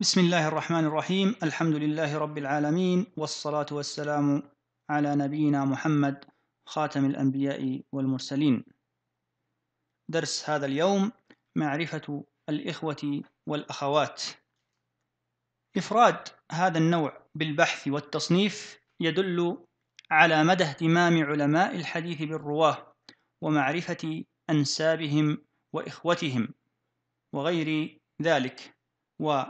بسم الله الرحمن الرحيم الحمد لله رب العالمين والصلاة والسلام على نبينا محمد خاتم الأنبياء والمرسلين درس هذا اليوم معرفة الإخوة والأخوات إفراد هذا النوع بالبحث والتصنيف يدل على مدى اهتمام علماء الحديث بالرواه ومعرفة أنسابهم وإخوتهم وغير ذلك و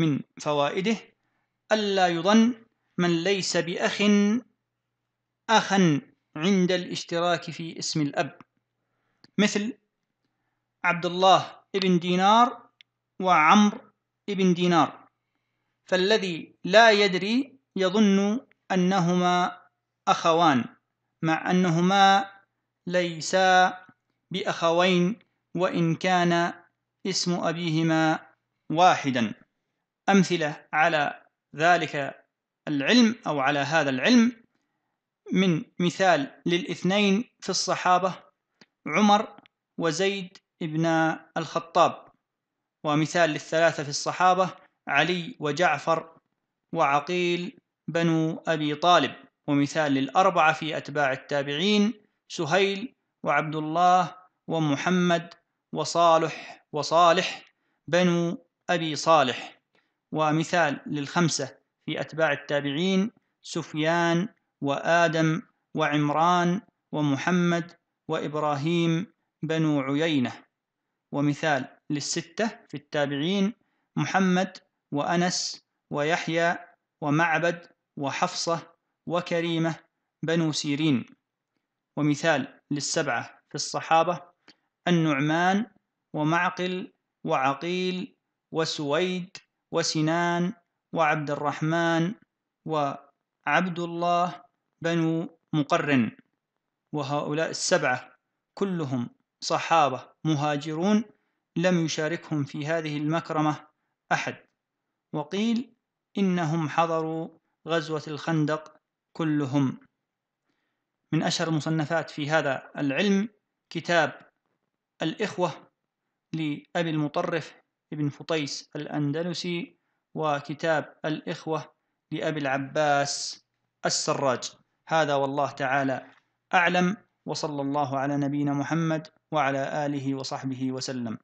من فوائده ألا يظن من ليس بأخ أخا عند الاشتراك في اسم الأب مثل عبد الله ابن دينار وعمر ابن دينار فالذي لا يدري يظن أنهما أخوان مع أنهما ليسا بأخوين وإن كان اسم أبيهما واحدا أمثلة على ذلك العلم أو على هذا العلم من مثال للاثنين في الصحابة عمر وزيد بن الخطاب ومثال للثلاثة في الصحابة علي وجعفر وعقيل بنو أبي طالب ومثال للأربعة في أتباع التابعين سهيل وعبد الله ومحمد وصالح وصالح بنو أبي صالح ومثال للخمسة في أتباع التابعين سفيان وآدم وعمران ومحمد وإبراهيم بنو عيينة ومثال للستة في التابعين محمد وأنس ويحيى ومعبد وحفصة وكريمة بنو سيرين ومثال للسبعة في الصحابة النعمان ومعقل وعقيل وسويد وسنان وعبد الرحمن وعبد الله بنو مقرن وهؤلاء السبعة كلهم صحابة مهاجرون لم يشاركهم في هذه المكرمة أحد وقيل إنهم حضروا غزوة الخندق كلهم من أشهر المصنفات في هذا العلم كتاب الإخوة لأبي المطرف ابن فطيس الأندلسي وكتاب الإخوة لأبي العباس السراج هذا والله تعالى أعلم وصلى الله على نبينا محمد وعلى آله وصحبه وسلم